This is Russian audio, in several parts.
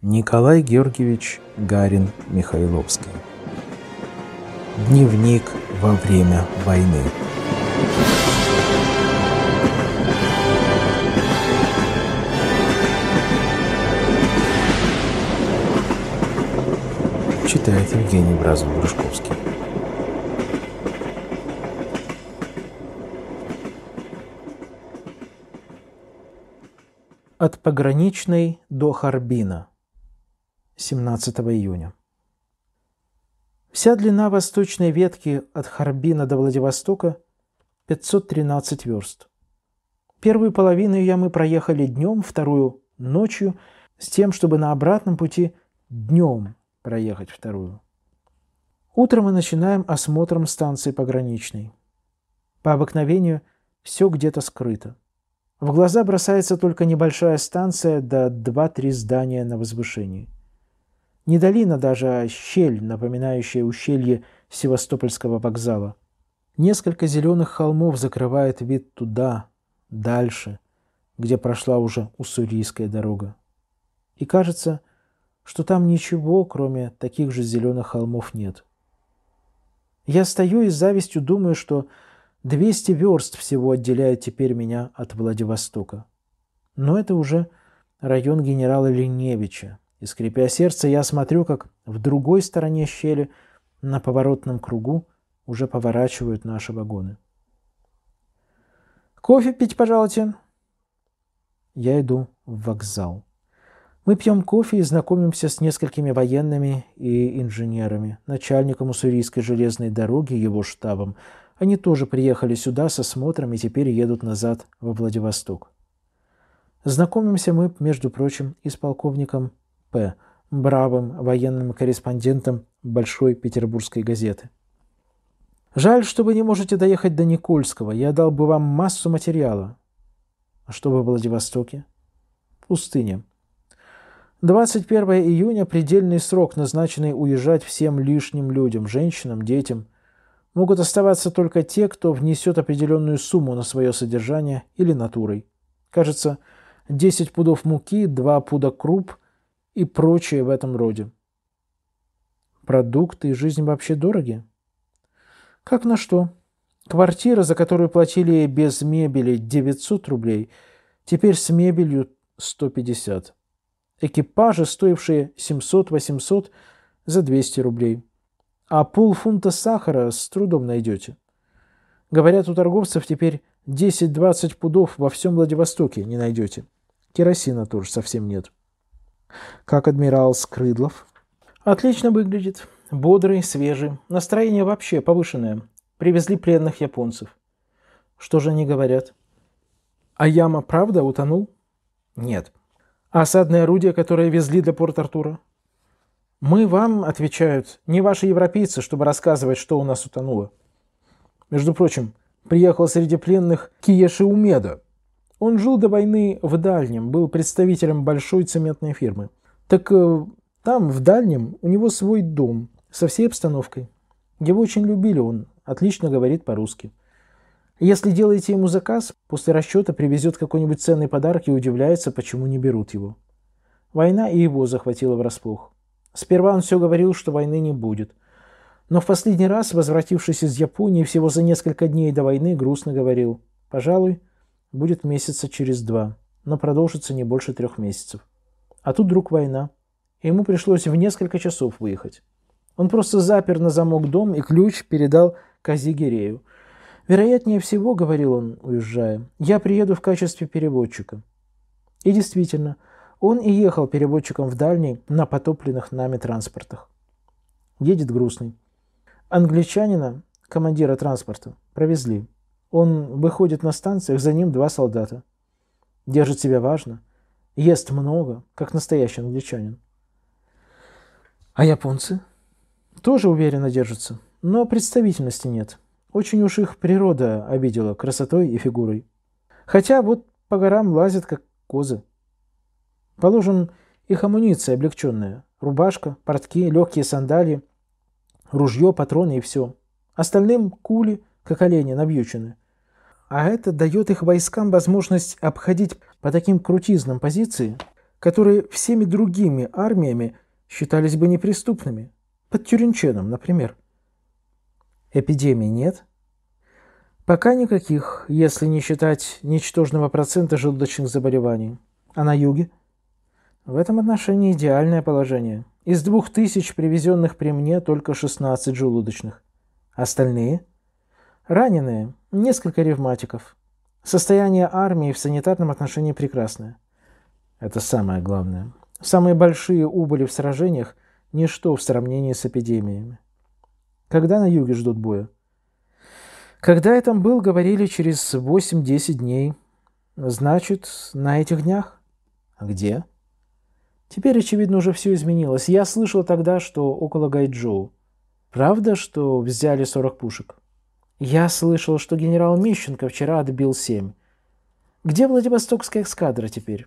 Николай Георгиевич Гарин Михайловский. Дневник во время войны. Читает Евгений Бразов-Грушковский. От пограничной до Харбина – 17 июня. Вся длина восточной ветки от Харбина до Владивостока – 513 верст. Первую половину ее мы проехали днем, вторую – ночью, с тем, чтобы на обратном пути днем проехать вторую. Утром мы начинаем осмотром станции пограничной. По обыкновению все где-то скрыто. В глаза бросается только небольшая станция до да 2-3 здания на возвышении – не долина даже, а щель, напоминающая ущелье Севастопольского вокзала. Несколько зеленых холмов закрывает вид туда, дальше, где прошла уже уссурийская дорога. И кажется, что там ничего, кроме таких же зеленых холмов нет. Я стою и с завистью думаю, что 200 верст всего отделяет теперь меня от Владивостока. Но это уже район генерала Линевича, и, скрипя сердце, я смотрю, как в другой стороне щели на поворотном кругу уже поворачивают наши вагоны. «Кофе пить, пожалуйте!» Я иду в вокзал. Мы пьем кофе и знакомимся с несколькими военными и инженерами, начальником уссурийской железной дороги и его штабом. Они тоже приехали сюда со смотром и теперь едут назад во Владивосток. Знакомимся мы, между прочим, и с полковником П., бравым военным корреспондентом Большой Петербургской газеты. Жаль, что вы не можете доехать до Никольского. Я дал бы вам массу материала. А что во Владивостоке? Пустыня. 21 июня – предельный срок, назначенный уезжать всем лишним людям, женщинам, детям. Могут оставаться только те, кто внесет определенную сумму на свое содержание или натурой. Кажется, 10 пудов муки, 2 пуда круп, и прочее в этом роде. Продукты и жизнь вообще дороги? Как на что? Квартира, за которую платили без мебели 900 рублей, теперь с мебелью 150. Экипажи, стоившие 700-800 за 200 рублей. А полфунта сахара с трудом найдете. Говорят, у торговцев теперь 10-20 пудов во всем Владивостоке не найдете. Керосина тоже совсем нет. Как адмирал Скрыдлов? Отлично выглядит. Бодрый, свежий. Настроение вообще повышенное. Привезли пленных японцев. Что же они говорят? А яма правда утонул? Нет. А осадное орудие, которое везли для Порт-Артура? Мы вам, отвечают, не ваши европейцы, чтобы рассказывать, что у нас утонуло. Между прочим, приехал среди пленных Киеши Умеда, он жил до войны в Дальнем, был представителем большой цементной фирмы. Так э, там, в Дальнем, у него свой дом со всей обстановкой. Его очень любили, он отлично говорит по-русски. Если делаете ему заказ, после расчета привезет какой-нибудь ценный подарок и удивляется, почему не берут его. Война и его захватила врасплох. Сперва он все говорил, что войны не будет. Но в последний раз, возвратившись из Японии всего за несколько дней до войны, грустно говорил, «Пожалуй, будет месяца через два, но продолжится не больше трех месяцев. А тут вдруг война, и ему пришлось в несколько часов выехать. Он просто запер на замок дом и ключ передал Казигерею. «Вероятнее всего, — говорил он, уезжая, — я приеду в качестве переводчика». И действительно, он и ехал переводчиком в дальний на потопленных нами транспортах. Едет грустный. Англичанина, командира транспорта, провезли. Он выходит на станциях, за ним два солдата. Держит себя важно, ест много, как настоящий англичанин. А японцы? Тоже уверенно держатся, но представительности нет. Очень уж их природа обидела красотой и фигурой. Хотя вот по горам лазят, как козы. Положим, их амуниция облегченная. Рубашка, портки, легкие сандалии, ружье, патроны и все. Остальным кули, как олени набьючены. А это дает их войскам возможность обходить по таким крутизным позиции, которые всеми другими армиями считались бы неприступными. Под Тюринченом, например. Эпидемии нет? Пока никаких, если не считать ничтожного процента желудочных заболеваний. А на юге? В этом отношении идеальное положение. Из двух тысяч привезенных при мне только 16 желудочных. Остальные – Раненые – несколько ревматиков. Состояние армии в санитарном отношении прекрасное. Это самое главное. Самые большие убыли в сражениях – ничто в сравнении с эпидемиями. Когда на юге ждут боя? Когда я там был, говорили, через 8-10 дней. Значит, на этих днях? А где? Теперь, очевидно, уже все изменилось. Я слышал тогда, что около Гайджоу. Правда, что взяли 40 пушек? Я слышал, что генерал Мищенко вчера отбил семь. Где Владивостокская эскадра теперь?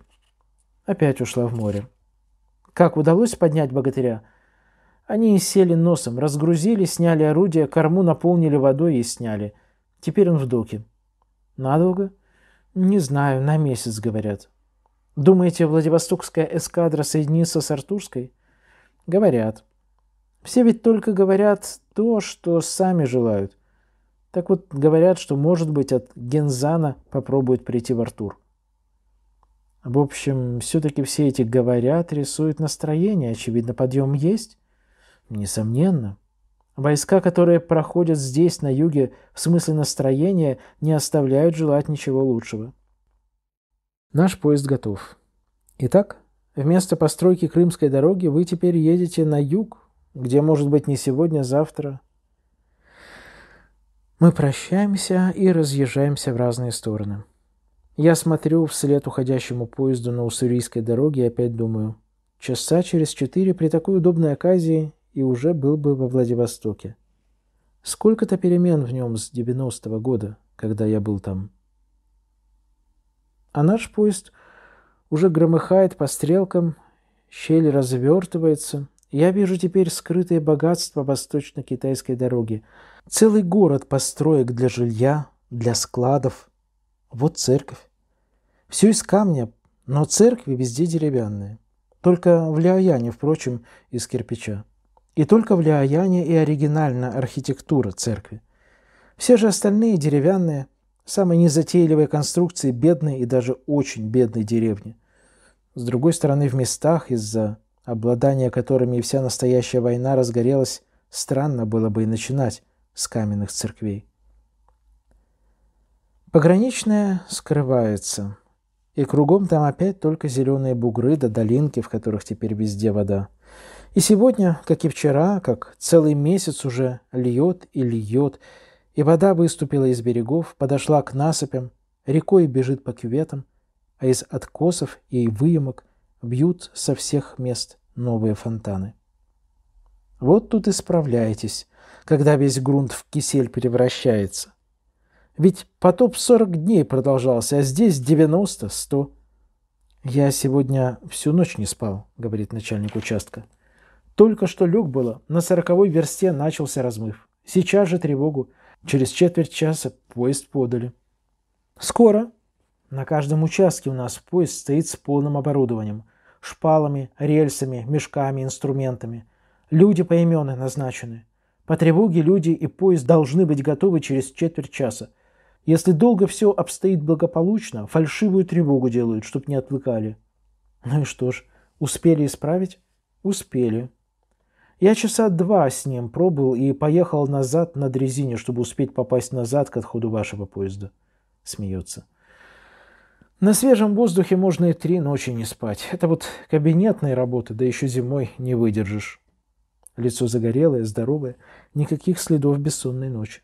Опять ушла в море. Как удалось поднять богатыря? Они сели носом, разгрузили, сняли орудие, корму наполнили водой и сняли. Теперь он в доке. Надолго? Не знаю, на месяц, говорят. Думаете, Владивостокская эскадра соединится с Артурской? Говорят. Все ведь только говорят то, что сами желают. Так вот, говорят, что, может быть, от Гензана попробует прийти в Артур. В общем, все-таки все эти говорят, рисуют настроение. Очевидно, подъем есть? Несомненно. Войска, которые проходят здесь, на юге, в смысле настроения, не оставляют желать ничего лучшего. Наш поезд готов. Итак, вместо постройки Крымской дороги вы теперь едете на юг, где, может быть, не сегодня, а завтра – мы прощаемся и разъезжаемся в разные стороны. Я смотрю вслед уходящему поезду на уссурийской дороге и опять думаю. Часа через четыре при такой удобной оказии и уже был бы во Владивостоке. Сколько-то перемен в нем с 90-го года, когда я был там. А наш поезд уже громыхает по стрелкам, щель развертывается, я вижу теперь скрытое богатство восточно-китайской дороги. Целый город построек для жилья, для складов. Вот церковь. Все из камня, но церкви везде деревянные. Только в Ляояне, впрочем, из кирпича. И только в Ляояне и оригинальна архитектура церкви. Все же остальные деревянные, самые незатейливые конструкции бедной и даже очень бедной деревни. С другой стороны, в местах из-за обладание которыми вся настоящая война разгорелась, странно было бы и начинать с каменных церквей. Пограничная скрывается, и кругом там опять только зеленые бугры да долинки, в которых теперь везде вода. И сегодня, как и вчера, как целый месяц уже льет и льет, и вода выступила из берегов, подошла к насыпям, рекой бежит по кюветам, а из откосов и выемок – бьют со всех мест новые фонтаны. Вот тут и справляетесь, когда весь грунт в кисель превращается. Ведь потоп 40 дней продолжался, а здесь 90, 100. «Я сегодня всю ночь не спал», — говорит начальник участка. «Только что лег было, на сороковой версте начался размыв. Сейчас же тревогу. Через четверть часа поезд подали». «Скоро», на каждом участке у нас поезд стоит с полным оборудованием шпалами, рельсами, мешками, инструментами. Люди по именам назначены. По тревоге люди и поезд должны быть готовы через четверть часа. Если долго все обстоит благополучно, фальшивую тревогу делают, чтоб не отвлекали. Ну и что ж, успели исправить? Успели. Я часа два с ним пробыл и поехал назад на дрезине, чтобы успеть попасть назад к отходу вашего поезда. Смеется. На свежем воздухе можно и три ночи не спать. Это вот кабинетные работы, да еще зимой не выдержишь. Лицо загорелое, здоровое, никаких следов бессонной ночи.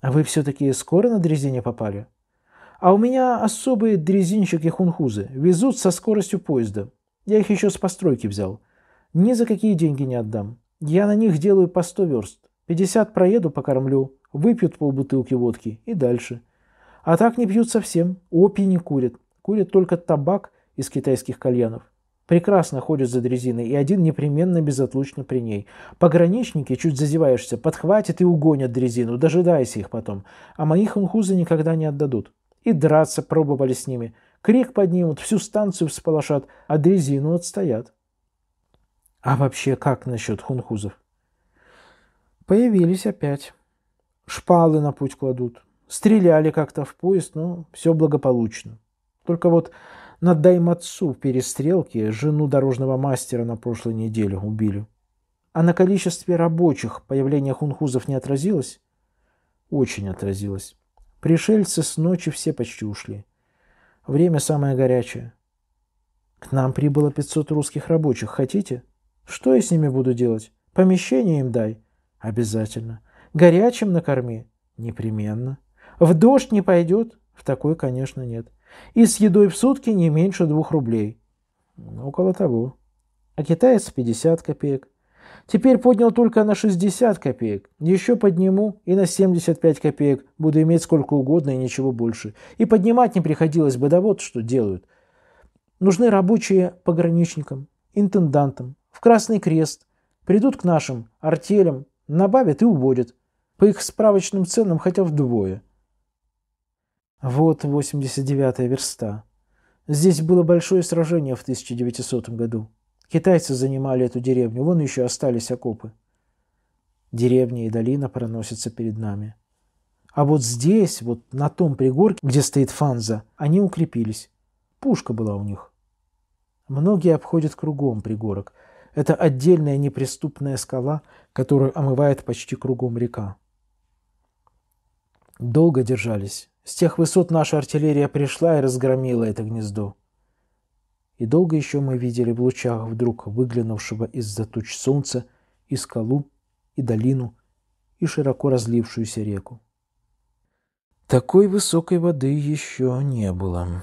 А вы все-таки скоро на дрезине попали? А у меня особые дрезинчики хунхузы. Везут со скоростью поезда. Я их еще с постройки взял. Ни за какие деньги не отдам. Я на них делаю по сто верст. Пятьдесят проеду, покормлю, выпьют полбутылки водки и дальше – а так не пьют совсем, опий не курят. Курят только табак из китайских кальянов. Прекрасно ходят за дрезиной, и один непременно безотлучно при ней. Пограничники, чуть зазеваешься, подхватят и угонят дрезину, дожидайся их потом. А моих хунхузы никогда не отдадут. И драться пробовали с ними. Крик поднимут, всю станцию всполошат, а дрезину отстоят. А вообще как насчет хунхузов? Появились опять. Шпалы на путь кладут, Стреляли как-то в поезд, но ну, все благополучно. Только вот на Дайматсу в перестрелке жену дорожного мастера на прошлой неделе убили. А на количестве рабочих появление хунхузов не отразилось? Очень отразилось. Пришельцы с ночи все почти ушли. Время самое горячее. К нам прибыло 500 русских рабочих. Хотите? Что я с ними буду делать? Помещение им дай. Обязательно. Горячим накорми? Непременно. В дождь не пойдет? В такой, конечно, нет. И с едой в сутки не меньше двух рублей. Ну, около того. А китаец 50 копеек. Теперь поднял только на 60 копеек. Еще подниму и на 75 копеек. Буду иметь сколько угодно и ничего больше. И поднимать не приходилось бы, да вот что делают. Нужны рабочие пограничникам, интендантам, в Красный Крест. Придут к нашим артелям, набавят и уводят. По их справочным ценам хотя вдвое – вот 89-я верста. Здесь было большое сражение в 1900 году. Китайцы занимали эту деревню, вон еще остались окопы. Деревня и долина проносятся перед нами. А вот здесь, вот на том пригорке, где стоит Фанза, они укрепились. Пушка была у них. Многие обходят кругом пригорок. Это отдельная неприступная скала, которую омывает почти кругом река. Долго держались, с тех высот наша артиллерия пришла и разгромила это гнездо. И долго еще мы видели в лучах вдруг выглянувшего из-за туч солнца и скалу, и долину, и широко разлившуюся реку. Такой высокой воды еще не было.